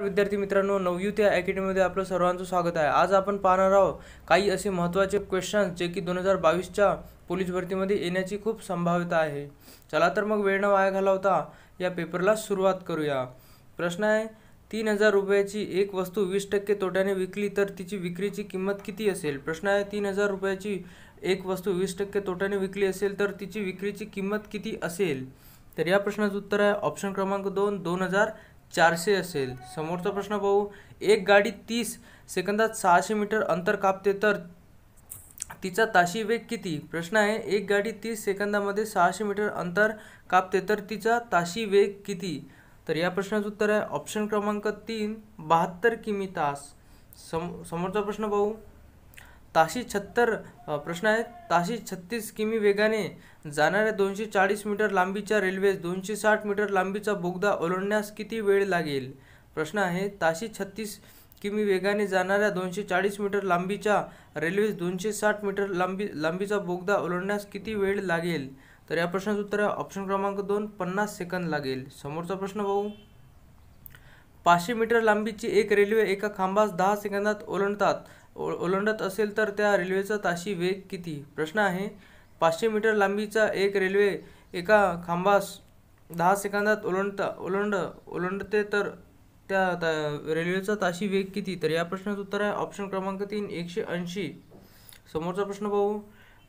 विद्यार्थी मित्रांनो नवयुत्या अकॅडमीमध्ये आपलं सर्वांचं स्वागत आहे आज आपण पाहणार आहोत काही असे महत्त्वाचे क्वेश्चन्स जे की दोन हजार बावीसच्या पोलीस भरतीमध्ये येण्याची खूप संभाव्यता आहे चला तर मग वेळ न वाया घालवता या पेपरला सुरुवात करूया प्रश्न आहे तीन हजार रुपयाची एक वस्तू वीस टक्के तोट्याने विकली तर तिची विक्रीची किंमत किती असेल प्रश्न आहे तीन हजार रुपयाची एक वस्तू वीस टक्के तोट्याने विकली असेल तर तिची विक्रीची किंमत किती असेल तर या प्रश्नाचं उत्तर आहे ऑप्शन क्रमांक दोन दोन हजार चारशे असेल समोरचा प्रश्न पाहू एक गाडी तीस सेकंदात सहाशे मीटर अंतर कापते तर तिचा ताशी वेग किती प्रश्न आहे एक गाडी तीस सेकंदामध्ये सहाशे मीटर अंतर कापते तर तिचा ताशी वेग किती तर या प्रश्नाचं उत्तर आहे ऑप्शन क्रमांक तीन बहात्तर किमी तास सम समोरचा प्रश्न पाहू ताशी छत्तर प्रश्न आहे ताशी छत्तीस किमी वेगाने जाणाऱ्या दोनशे चाळीस मीटर लांबीच्या रेल्वेस दोनशे साठ मीटर लांबीचा बोगदा ओलांडण्यास किती वेळ लागेल प्रश्न आहे ताशी छत्तीस किमी वेगाने जाणाऱ्या दोनशे चाळीस मीटर लांबीच्या रेल्वेस दोनशे साठ मीटर लांबी लांबीचा बोगदा ओलांडण्यास किती वेळ लागेल तर या प्रश्नाचं उत्तर आहे ऑप्शन क्रमांक दोन पन्नास सेकंद लागेल समोरचा प्रश्न पाहू पाचशे मीटर लांबीची एक रेल्वे एका खांबास दहा सेकंदात ओलांडतात ओ ओलांडत असेल तर त्या रेल्वेचा ताशी वेग किती प्रश्न आहे पाचशे मीटर लांबीचा एक रेल्वे एका खांबास दहा सेकंदात ओलांडता ओलांड ओलांडते तर त्या रेल्वेचा ताशी वेग किती तर या प्रश्नाचं उत्तर आहे ऑप्शन क्रमांक तीन एकशे ऐंशी समोरचा प्रश्न पाहू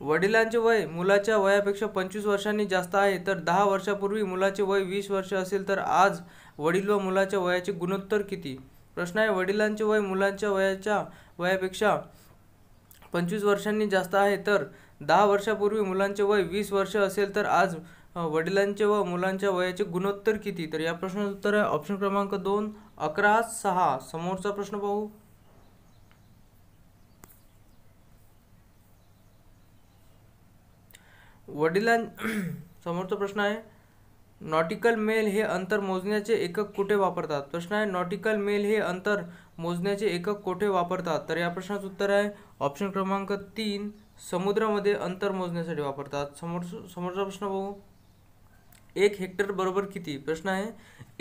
वडिलांचे वय मुलाच्या वयापेक्षा पंचवीस वर्षांनी जास्त आहे तर दहा वर्षापूर्वी मुलाचे वय वीस वर्ष असेल तर आज वडील व मुलाच्या वयाचे गुणोत्तर किती प्रश्न आहे वडिलांचे वय मुलांच्या वयाच्या वयापेक्षा पंचवीस वर्षांनी जास्त आहे तर दहा वर्षापूर्वी मुलांचे वय वीस वर्ष असेल तर आज वडिलांचे व मुलांच्या वयाचे गुणोत्तर किती तर या प्रश्नाचं उत्तर आहे ऑप्शन क्रमांक दोन अकरा सहा समोरचा प्रश्न पाहू वडिलां समोरचा प्रश्न आहे नॉटिकल मेल हे अंतर मोजण्याचे एकक कुठे वापरतात प्रश्न आहे नॉटिकल मेल हे अंतर मोजण्याचे एकक कोठे वापरतात तर या प्रश्नाचं उत्तर आहे ऑप्शन क्रमांक तीन समुद्रामध्ये अंतर मोजण्यासाठी वापरतात समोर समोरचा प्रश्न बघू एक हेक्टर बरोबर किती प्रश्न आहे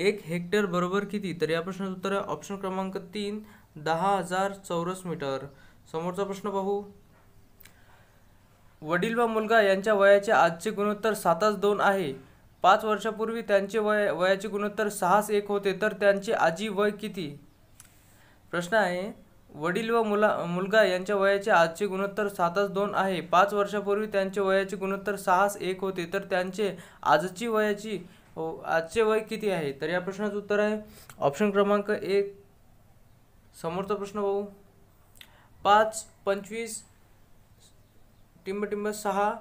एक हेक्टर बरोबर किती तर या प्रश्नाचं उत्तर आहे ऑप्शन क्रमांक तीन दहा हजार चौरस मीटर समोरचा प्रश्न पाहू वडील व मुलगा यांच्या वयाचे आजचे गुणोत्तर सातास दोन आहे पाच वर्षापूर्वी त्यांचे वय वयाचे गुणोत्तर सहाच एक होते तर त्यांचे आजी वय किती प्रश्न आहे वडील व मुला मुलगा यांच्या वयाचे आजचे गुणोत्तर सातच दोन आहे पाच वर्षापूर्वी त्यांचे वयाचे गुणोत्तर सहाच एक होते तर त्यांचे आजची वयाची आजचे वय किती आहे तर या प्रश्नाचं उत्तर आहे ऑप्शन क्रमांक एक समोरचा प्रश्न बघू पाच पंचवीस टिंबटिंब सहा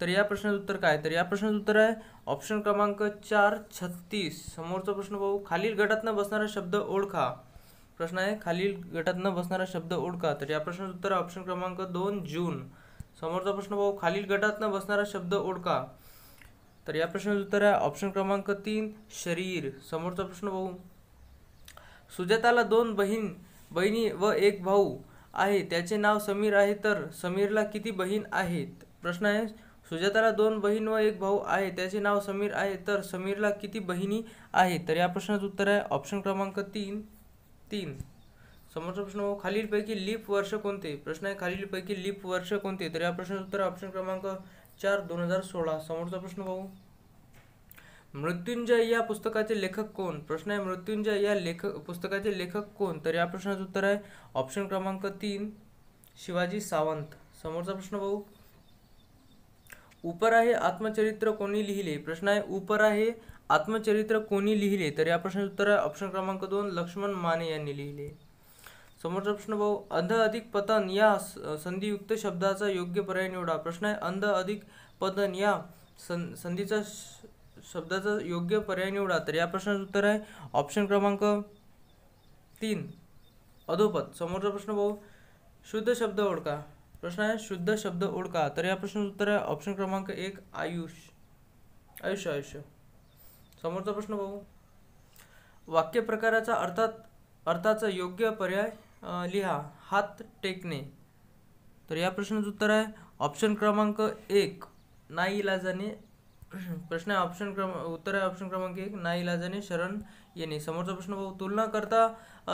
तर या प्रश्नाचं उत्तर काय तर या प्रश्नाचं उत्तर आहे ऑप्शन क्रमांक चार छत्तीस समोरचा प्रश्न पाहू खालील गटातनं बसणारा शब्द ओळखा प्रश्न आहे खालील गटातनं बसणारा शब्द ओळखा तर या प्रश्नाचं उत्तर ऑप्शन क्रमांक दोन जून समोरचा प्रश्न पाहू खालील गटातनं बसणारा शब्द ओळखा तर या प्रश्नाचं उत्तर आहे ऑप्शन क्रमांक तीन शरीर समोरचा प्रश्न पाहू सुजाताला दोन बहीण बहिणी व एक भाऊ आहे त्याचे नाव समीर आहे तर समीरला किती बहीण आहेत प्रश्न आहे सुजाताला दोन बहीण व एक भाऊ आहे त्याचे नाव समीर आहे तर समीरला किती बहिणी आहे तर या प्रश्नाचं उत्तर आहे ऑप्शन क्रमांक तीन तीन समोरचा प्रश्न हो, खालीलपैकी लीप वर्ष कोणते प्रश्न आहे खालीलपैकी लीप वर्ष कोणते तर या प्रश्नाचं उत्तर ऑप्शन क्रमांक चार दोन हजार सोळा समोरचा प्रश्न पाहू हो. मृत्युंजय या पुस्तकाचे लेखक कोण प्रश्न आहे मृत्युंजय या लेखक पुस्तकाचे लेखक कोण तर या प्रश्नाचं उत्तर आहे ऑप्शन क्रमांक तीन शिवाजी सावंत समोरचा प्रश्न भाऊ उपर आहे आत्मचरित्र कोणी लिहिले प्रश्न आहे उपर आहे आत्मचरित्र कोणी लिहिले तर या प्रश्नाचे उत्तर आहे ऑप्शन क्रमांक दोन लक्ष्मण माने यांनी लिहिले समोरचा प्रश्न भाऊ अंध अधिक पतन या संधीयुक्त शब्दाचा योग्य पर्याय निवडा प्रश्न आहे अंध अधिक पतन या सं संधीचा शब्दाचा योग्य पर्याय निवडा तर या प्रश्नाचं उत्तर आहे ऑप्शन क्रमांक तीन अधोपद समोरचा प्रश्न भाऊ शुद्ध शब्द ओळखा प्रश्न आहे शुद्ध शब्द ओळखा तर या प्रश्नाचं उत्तर आहे ऑप्शन क्रमांक एक आयुष आयुष्य आयुष्य समोरचा प्रश्न पाहू वाक्य प्रकाराचा अर्थात अर्थाचा योग्य पर्याय लिहा हात टेकणे तर या प्रश्नाचं उत्तर आहे ऑप्शन क्रमांक एक नाईलाजाने प्रश्न आहे ऑप्शन क्रम उत्तर आहे ऑप्शन क्रमांक एक नाईलाजाने शरण येणे समोरचा प्रश्न पाहू तुलना करता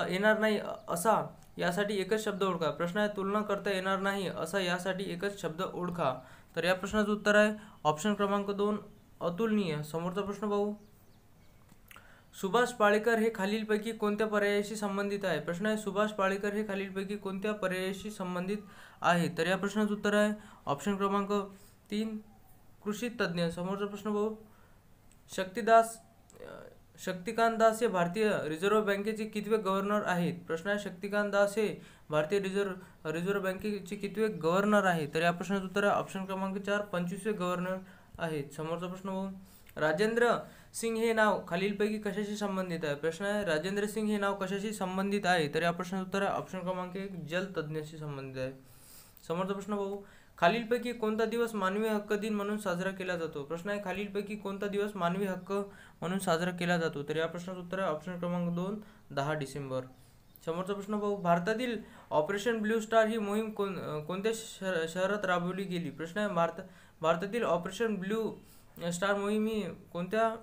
येणार नाही असा यासाठी एकच शब्द ओळखा प्रश्न आहे तुलना करता येणार नाही असा यासाठी एकच शब्द ओळखा तर या प्रश्नाचं उत्तर आहे ऑप्शन क्रमांक दोन अतुलनीय समोरचा प्रश्न पाहू सुभाष पाळेकर हे खालीलपैकी कोणत्या पर्यायाशी संबंधित आहे प्रश्न आहे सुभाष पाळेकर हे खालीलपैकी कोणत्या पर्यायाशी संबंधित आहे तर या प्रश्नाचं उत्तर आहे ऑप्शन क्रमांक तीन कृषी तज्ज्ञ समोरचा प्रश्न पाहू शक्तिदास शक्तिकांत दास हे भारतीय रिझर्व्ह बँकेचे कितवे गव्हर्नर आहेत प्रश्न आहे शक्तिकांत दास हे भारतीय रिझर्व रिझर्व्ह बँकेचे कितवे गव्हर्नर आहे तर या प्रश्नाचं उत्तर आहे ऑप्शन क्रमांक चार पंचवीसवे गव्हर्नर आहेत समोरचा प्रश्न बघू राजेंद्र सिंग हे नाव खालीलपैकी कशाशी संबंधित आहे प्रश्न आहे राजेंद्र सिंग हे नाव कशाशी संबंधित आहे तर या प्रश्नाचं उत्तर आहे ऑप्शन क्रमांक एक तज्ज्ञाशी संबंधित आहे समोरचा प्रश्न बघू खालीलपैकी कोणता दिवस मानवी हक्क दिन म्हणून साजरा केला जातो प्रश्न आहे खालीलपैकी कोणता दिवस मानवी हक्क म्हणून साजरा केला जातो तर या प्रश्नाचं उत्तर आहे ऑप्शन क्रमांक दोन दहा डिसेंबर समोरचा प्रश्न पाहू भारतातील ऑपरेशन ब्ल्यू स्टार ही मोहीम कोण कोणत्या शहरात राबवली गेली प्रश्न आहे भारत भारतातील ऑपरेशन ब्ल्यू स्टार मोहीम ही कोणत्या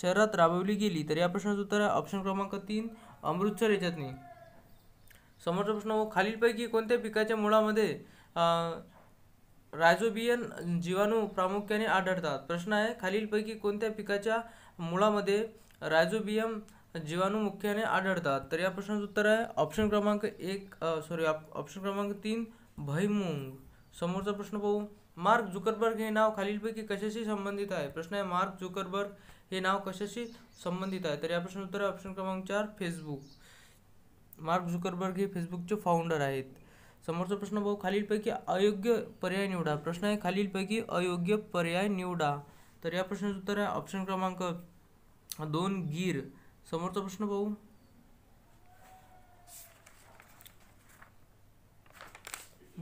शहरात राबवली गेली तर या प्रश्नाचं उत्तर आहे ऑप्शन क्रमांक तीन अमृतसर याच्यातनी समोरचा प्रश्न भाऊ खालीलपैकी कोणत्या पिकाच्या मुळामध्ये रायझोबियन जीवाणू प्रामुख्याने आढळतात प्रश्न आहे खालीलपैकी कोणत्या पिकाच्या मुळामध्ये रायझोबियम जीवाणू मुख्याने आढळतात तर या प्रश्नाचं उत्तर आहे ऑप्शन क्रमांक एक सॉरी ऑप्शन क्रमांक तीन भैमुंग समोरचा प्रश्न पाहू मार्क जुकरबर्ग हे नाव खालीलपैकी कशाशी संबंधित आहे प्रश्न आहे मार्क जुकरबर्ग हे नाव कशाशी संबंधित आहे तर या प्रश्नाचं उत्तर आहे ऑप्शन क्रमांक चार फेसबुक मार्क झुकरबर्ग हे फेसबुकचे फाउंडर आहेत समोरचा प्रश्न भाऊ खालीलपैकी अयोग्य पर्याय निवडा प्रश्न आहे खालीलपैकी अयोग्य पर्याय निवडा तर या प्रश्नाचं उत्तर आहे ऑप्शन क्रमांक दोन गीर समोरचा प्रश्न पाहू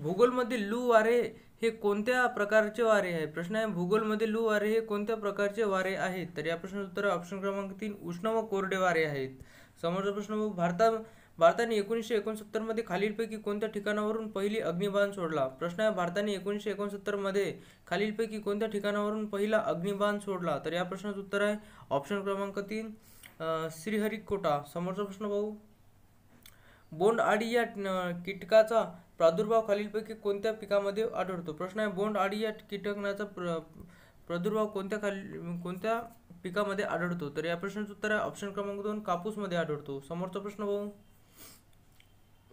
भूगोलमध्ये लू वारे हे कोणत्या प्रकारचे वारे आहे प्रश्न आहे भूगोलमध्ये लू वारे हे कोणत्या प्रकारचे वारे आहेत तर या प्रश्नाचं उत्तर ऑप्शन क्रमांक तीन उष्ण व कोरडे वारे आहेत समोरचा प्रश्न भाऊ भारतात भारताने एकोणीसशे एकोणसत्तरमध्ये खालीलपैकी कोणत्या ठिकाणावरून पहिली अग्निबाण सोडला प्रश्न आहे भारताने एकोणीसशे एकोणसत्तरमध्ये खालीलपैकी कोणत्या ठिकाणावरून पहिला अग्निबाण सोडला तर या प्रश्नाचं उत्तर आहे ऑप्शन क्रमांक तीन श्रीहरिकोटा समोरचा प्रश्न पाहू बोंड आडी या कीटकाचा प्रादुर्भाव खालीलपैकी कोणत्या पिकामध्ये आढळतो प्रश्न आहे बोंड आडी या कीटकनाचा प्र प्रादुर्भाव कोणत्या खाली कोणत्या पिकामध्ये आढळतो तर या प्रश्नाचं उत्तर आहे ऑप्शन क्रमांक दोन कापूसमध्ये आढळतो समोरचा प्रश्न पाहू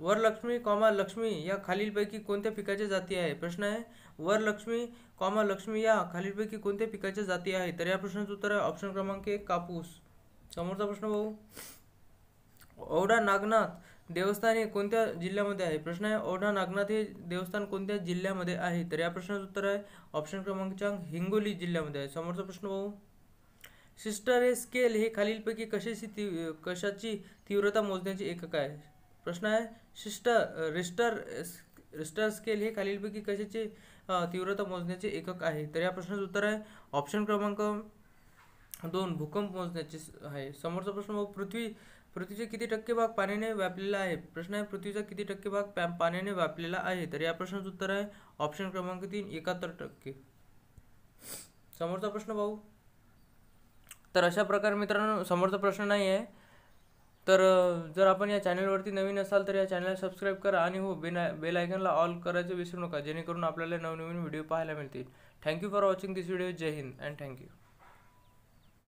वरलक्ष्मी कॉमा लक्ष्मी या खालीलपैकी कोणत्या पिकाच्या जाती आहे प्रश्न आहे वरलक्ष्मी कॉमा लक्ष्मी या खालीलपैकी कोणत्या पिकाच्या जाती आहे तर या प्रश्नाचं उत्तर आहे ऑप्शन क्रमांक एक कापूस समोरचा प्रश्न भाऊ ओढा नागनाथ देवस्थान हे कोणत्या जिल्ह्यामध्ये आहे प्रश्न आहे ओढा नागनाथ हे देवस्थान कोणत्या जिल्ह्यामध्ये आहे तर या प्रश्नाचं उत्तर आहे ऑप्शन क्रमांक चार हिंगोली जिल्ह्यामध्ये आहे समोरचा प्रश्न भाऊ सिस्टर हे स्केल हे खालीलपैकी कशाची ती कशाची तीव्रता मोजण्याची एकक आहे प्रश्न आहे शिष्ट रिस्टर रिस्टर स्केल हे खालीलपैकी कशाचे तीव्रता मोजण्याचे एकक आहे तर या प्रश्नाचं उत्तर आहे ऑप्शन क्रमांक दोन भूकंप मोजण्याचे आहे समोरचा प्रश्न पृथ्वी पृथ्वीचे किती टक्के भाग पाण्याने व्यापलेला आहे प्रश्न आहे पृथ्वीचा किती टक्के भाग पाण्याने व्यापलेला आहे तर या प्रश्नाचं उत्तर आहे ऑप्शन क्रमांक तीन एकाहत्तर टक्के समोरचा प्रश्न भाऊ तर अशा प्रकारे मित्रांनो समोरचा प्रश्न नाही आहे तर जर आपण या चॅनलवरती नवीन असाल तर या चॅनलला सबस्क्राईब करा आणि हो बेना बेल ऑल करायचं विसरू नका जेणेकरून आपल्याला नवनवीन व्हिडिओ पाहायला मिळतील thank you for watching this video जय हिंद अँड थँक्यू